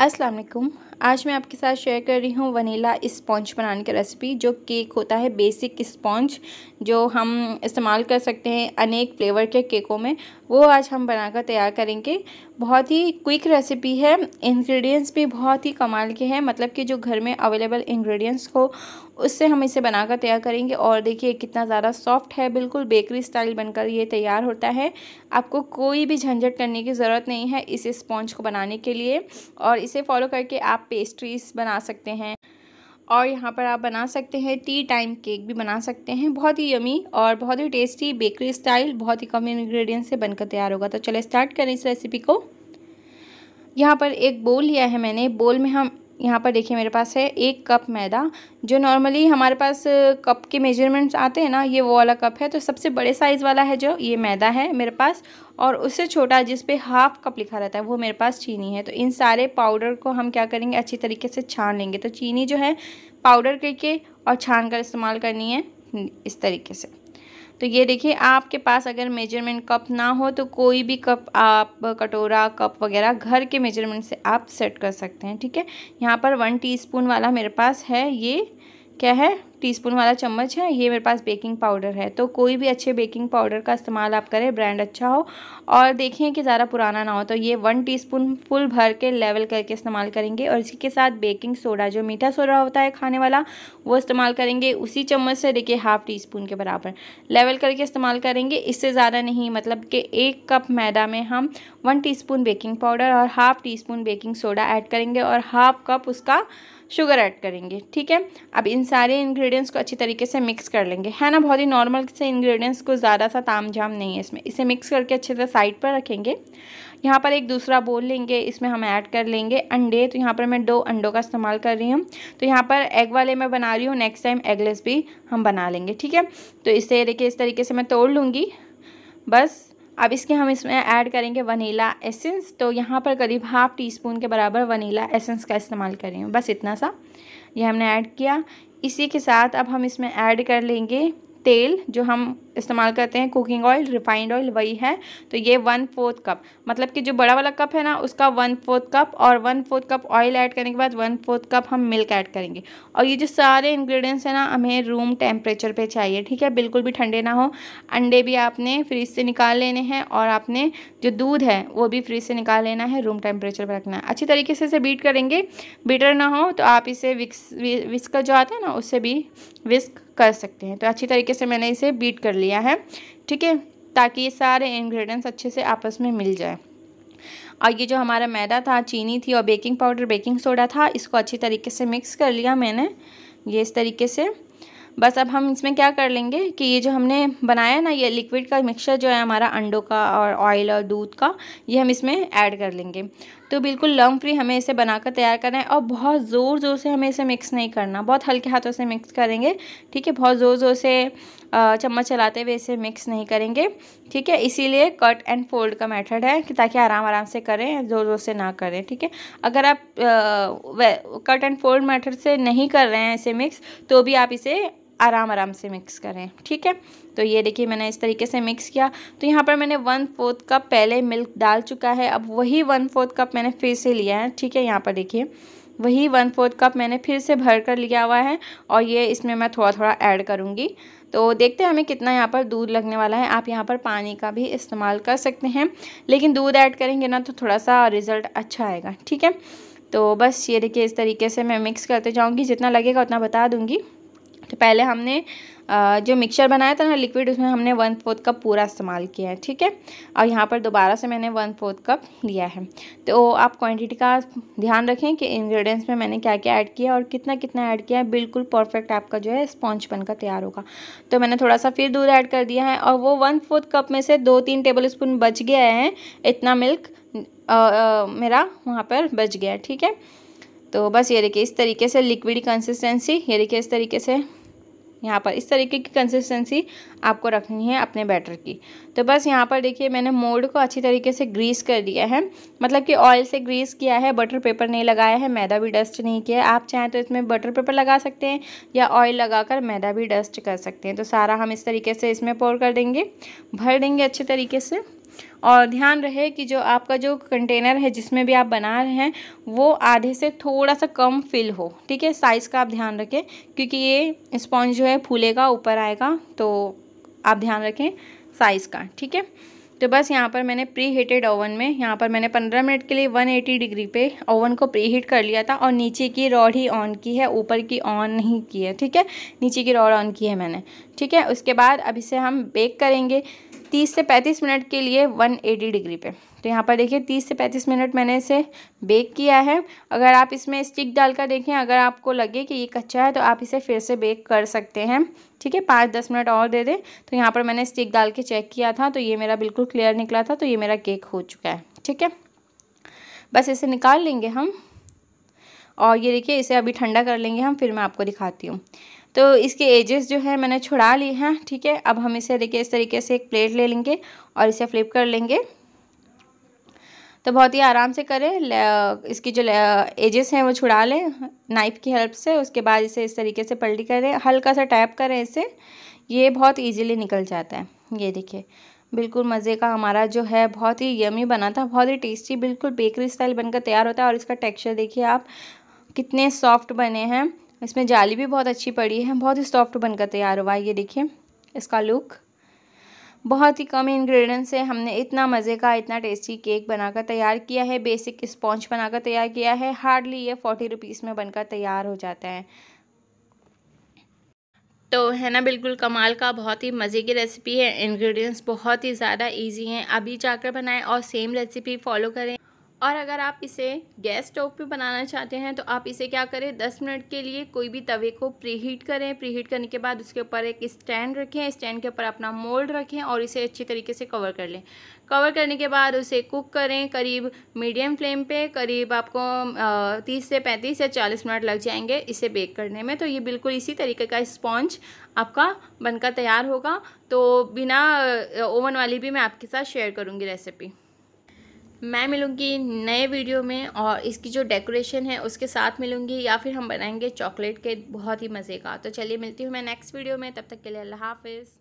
السلام عليكم आज मैं आपके साथ शेयर कर रही हूँ वनीला स्पॉन्ज बनाने की रेसिपी जो केक होता है बेसिक स्पॉन्ज जो हम इस्तेमाल कर सकते हैं अनेक फ्लेवर के केकों में वो आज हम बनाकर तैयार करेंगे बहुत ही क्विक रेसिपी है इंग्रेडिएंट्स भी बहुत ही कमाल के हैं मतलब कि जो घर में अवेलेबल इंग्रेडिएंट्स हो उससे हम इसे बनाकर तैयार करेंगे और देखिए कितना ज़्यादा सॉफ्ट है बिल्कुल बेकरी स्टाइल बनकर ये तैयार होता है आपको कोई भी झंझट करने की ज़रूरत नहीं है इस स्पॉन्ज को बनाने के लिए और इसे फॉलो करके आप पेस्ट्रीज बना सकते हैं और यहाँ पर आप बना सकते हैं टी टाइम केक भी बना सकते हैं बहुत ही यमी और बहुत ही टेस्टी बेकरी स्टाइल बहुत ही कम इन्ग्रीडियंट से बनकर तैयार होगा तो चलो स्टार्ट करें इस रेसिपी को यहाँ पर एक बोल लिया है मैंने बोल में हम यहाँ पर देखिए मेरे पास है एक कप मैदा जो नॉर्मली हमारे पास कप के मेजरमेंट्स आते हैं ना ये वो वाला कप है तो सबसे बड़े साइज़ वाला है जो ये मैदा है मेरे पास और उससे छोटा जिस पे हाफ़ कप लिखा रहता है वो मेरे पास चीनी है तो इन सारे पाउडर को हम क्या करेंगे अच्छी तरीके से छान लेंगे तो चीनी जो है पाउडर करके और छान कर इस्तेमाल करनी है इस तरीके से तो ये देखिए आपके पास अगर मेजरमेंट कप ना हो तो कोई भी कप आप कटोरा कप वगैरह घर के मेजरमेंट से आप सेट कर सकते हैं ठीक है यहाँ पर वन टीस्पून वाला मेरे पास है ये क्या है टीस्पून वाला चम्मच है ये मेरे पास बेकिंग पाउडर है तो कोई भी अच्छे बेकिंग पाउडर का इस्तेमाल आप करें ब्रांड अच्छा हो और देखें कि ज़्यादा पुराना ना हो तो ये वन टीस्पून फुल भर के लेवल करके इस्तेमाल करेंगे और इसी के साथ बेकिंग सोडा जो मीठा सोडा होता है खाने वाला वो इस्तेमाल करेंगे उसी चम्मच से देखिए हाफ़ टी स्पून के बराबर लेवल करके इस्तेमाल करेंगे इससे ज़्यादा नहीं मतलब कि एक कप मैदा में हम वन टी बेकिंग पाउडर और half teaspoon baking soda add करेंगे और हाफ़ कप उसका शुगर ऐड करेंगे ठीक है अब इन सारे इंग्रेडिएंट्स को अच्छी तरीके से मिक्स कर लेंगे है ना बहुत ही नॉर्मल से इंग्रेडिएंट्स को ज़्यादा सा ताम झाम नहीं है इसमें इसे मिक्स करके अच्छे से साइड पर रखेंगे यहाँ पर एक दूसरा बोल लेंगे इसमें हम ऐड कर लेंगे अंडे तो यहाँ पर मैं दो अंडों का इस्तेमाल कर रही हूँ तो यहाँ पर एग वाले मैं बना रही हूँ नेक्स्ट टाइम एगलेस भी हम बना लेंगे ठीक है तो इसे देखिए इस तरीके से मैं तोड़ लूँगी बस अब इसके हम इसमें ऐड करेंगे वनीला एसेंस तो यहाँ पर करीब हाफ़ टी स्पून के बराबर वनीला एसेंस का इस्तेमाल करेंगे बस इतना सा ये हमने ऐड किया इसी के साथ अब हम इसमें ऐड कर लेंगे तेल जो हम इस्तेमाल करते हैं कुकिंग ऑयल रिफाइंड ऑयल वही है तो ये वन फोर्थ कप मतलब कि जो बड़ा वाला कप है ना उसका वन फोर्थ कप और one fourth cup oil add करने के बाद वन फोर्थ कप हम मिल्क ऐड करेंगे और ये जो सारे इंग्रेडिएंट्स हैं ना हमें रूम टेम्परेचर पे चाहिए ठीक है बिल्कुल भी ठंडे ना हो अंडे भी आपने फ्रिज से निकाल लेने हैं और आपने जो दूध है वो भी फ्रिज से निकाल लेना है रूम टेम्परेचर पर रखना है अच्छी तरीके से इसे बीट करेंगे बीटर ना हो तो आप इसे विक्स विस्कर जो आता है ना उससे भी विस्क कर सकते हैं तो अच्छी तरीके से मैंने इसे बीट कर लिया है ठीक है ताकि ये सारे इन्ग्रीडियंट्स अच्छे से आपस में मिल जाए और ये जो हमारा मैदा था चीनी थी और बेकिंग पाउडर बेकिंग सोडा था इसको अच्छी तरीके से मिक्स कर लिया मैंने ये इस तरीके से बस अब हम इसमें क्या कर लेंगे कि ये जो हमने बनाया ना ये लिक्विड का मिक्सचर जो है हमारा अंडों का और ऑयल और दूध का ये हम इसमें ऐड कर लेंगे तो बिल्कुल लम फ्री हमें इसे बनाकर तैयार करना है और बहुत ज़ोर ज़ोर से हमें इसे मिक्स नहीं करना बहुत हल्के हाथों से मिक्स करेंगे ठीक है बहुत ज़ोर ज़ोर से चम्मच चलाते हुए इसे मिक्स नहीं करेंगे ठीक है इसीलिए कट एंड फोल्ड का मेथड है कि ताकि आराम आराम से करें ज़ोर ज़ोर से ना करें ठीक है अगर आप कट एंड फोल्ड मेथड से नहीं कर रहे हैं इसे मिक्स तो भी आप इसे आराम आराम से मिक्स करें ठीक है तो ये देखिए मैंने इस तरीके से मिक्स किया तो यहाँ पर मैंने वन फोर्थ कप पहले मिल्क डाल चुका है अब वही वन फोर्थ कप मैंने फिर से लिया है ठीक है यहाँ पर देखिए वही वन फोर्थ कप मैंने फिर से भर कर लिया हुआ है और ये इसमें मैं थोड़ा थोड़ा ऐड करूँगी तो देखते हैं हमें कितना यहाँ पर दूध लगने वाला है आप यहाँ पर पानी का भी इस्तेमाल कर सकते हैं लेकिन दूध ऐड करेंगे ना तो थोड़ा सा रिज़ल्ट अच्छा आएगा ठीक है तो बस ये देखिए इस तरीके से मैं मिक्स करते जाऊँगी जितना लगेगा उतना बता दूँगी तो पहले हमने जो मिक्सचर बनाया था ना लिक्विड उसमें हमने वन फोर्थ कप पूरा इस्तेमाल किया है ठीक है और यहाँ पर दोबारा से मैंने वन फोर्थ कप लिया है तो आप क्वांटिटी का ध्यान रखें कि इंग्रेडिएंट्स में मैंने क्या क्या ऐड किया और कितना कितना ऐड किया है बिल्कुल परफेक्ट आपका जो है स्पॉन्ज बनकर तैयार होगा तो मैंने थोड़ा सा फिर दूध ऐड कर दिया है और वो वन फोर्थ कप में से दो तीन टेबल स्पून बच गया है इतना मिल्क आ, आ, मेरा वहाँ पर बच गया ठीक है तो बस ये देखिए इस तरीके से लिक्विड कंसिस्टेंसी ये देखिए इस तरीके से यहाँ पर इस तरीके की कंसिस्टेंसी आपको रखनी है अपने बैटर की तो बस यहाँ पर देखिए मैंने मोल्ड को अच्छी तरीके से ग्रीस कर दिया है मतलब कि ऑयल से ग्रीस किया है बटर पेपर नहीं लगाया है मैदा भी डस्ट नहीं किया है आप चाहें तो इसमें बटर पेपर लगा सकते हैं या ऑयल लगाकर मैदा भी डस्ट कर सकते हैं तो सारा हम इस तरीके से इसमें पोर कर देंगे भर देंगे अच्छे तरीके से और ध्यान रहे कि जो आपका जो कंटेनर है जिसमें भी आप बना रहे हैं वो आधे से थोड़ा सा कम फिल हो ठीक है साइज़ का आप ध्यान रखें क्योंकि ये स्पॉन्ज जो है फूलेगा ऊपर आएगा तो आप ध्यान रखें साइज़ का ठीक है तो बस यहाँ पर मैंने प्री हीटेड ओवन में यहाँ पर मैंने 15 मिनट के लिए 180 डिग्री पे ओवन को प्री हीट कर लिया था और नीचे की रॉड ही ऑन की है ऊपर की ऑन नहीं की है ठीक है नीचे की रॉड ऑन की है मैंने ठीक है उसके बाद अब इसे हम बेक करेंगे 30 से 35 मिनट के लिए 180 डिग्री पे तो यहाँ पर देखिए 30 से 35 मिनट मैंने इसे बेक किया है अगर आप इसमें स्टिक डालकर देखें अगर आपको लगे कि ये कच्चा है तो आप इसे फिर से बेक कर सकते हैं ठीक है पाँच दस मिनट और दे दें तो यहाँ पर मैंने स्टिक डाल के चेक किया था तो ये मेरा बिल्कुल क्लियर निकला था तो ये मेरा केक हो चुका है ठीक है बस इसे निकाल लेंगे हम और ये देखिए इसे अभी ठंडा कर लेंगे हम फिर मैं आपको दिखाती हूँ तो इसके एजेस जो है मैंने छुड़ा ली हैं ठीक है अब हम इसे देखिए इस तरीके से एक प्लेट ले लेंगे और इसे फ्लिप कर लेंगे तो बहुत ही आराम से करें इसकी जो एजेस हैं वो छुड़ा लें नाइफ़ की हेल्प से उसके बाद इसे इस तरीके से पलटी करें हल्का सा टैप करें इसे ये बहुत इजीली निकल जाता है ये देखिए बिल्कुल मज़े का हमारा जो है बहुत ही यमी बना था बहुत ही टेस्टी बिल्कुल बेकरी स्टाइल बनकर तैयार होता है और इसका टेक्सचर देखिए आप कितने सॉफ्ट बने हैं इसमें जाली भी बहुत अच्छी पड़ी है बहुत ही सॉफ्ट बनकर तैयार हुआ है ये देखिए इसका लुक बहुत ही कम इंग्रेडिएंट से हमने इतना मज़े का इतना टेस्टी केक बनाकर तैयार किया है बेसिक स्पॉन्ज बनाकर तैयार किया है हार्डली ये फोर्टी रुपीज़ में बनकर तैयार हो जाता है तो है ना बिल्कुल कमाल का बहुत ही मज़े की रेसिपी है इंग्रेडिएंट्स बहुत ही ज़्यादा इजी हैं अभी जाकर बनाएं और सेम रेसिपी फॉलो करें और अगर आप इसे गैस स्टोव पे बनाना चाहते हैं तो आप इसे क्या करें दस मिनट के लिए कोई भी तवे को प्री हीट करें प्री हीट करने के बाद उसके ऊपर एक स्टैंड रखें स्टैंड के ऊपर अपना मोल्ड रखें और इसे अच्छे तरीके से कवर कर लें कवर करने के बाद उसे कुक करें करीब मीडियम फ्लेम पे करीब आपको तीस से पैंतीस या चालीस मिनट लग जाएंगे इसे बेक करने में तो ये बिल्कुल इसी तरीके का स्पॉन्ज आपका बनकर तैयार होगा तो बिना ओवन वाली भी मैं आपके साथ शेयर करूँगी रेसिपी मैं मिलूँगी नए वीडियो में और इसकी जो डेकोरेशन है उसके साथ मिलूँगी या फिर हम बनाएंगे चॉकलेट के बहुत ही मज़े का तो चलिए मिलती हूँ मैं नेक्स्ट वीडियो में तब तक के लिए अल्लाह हाफिज़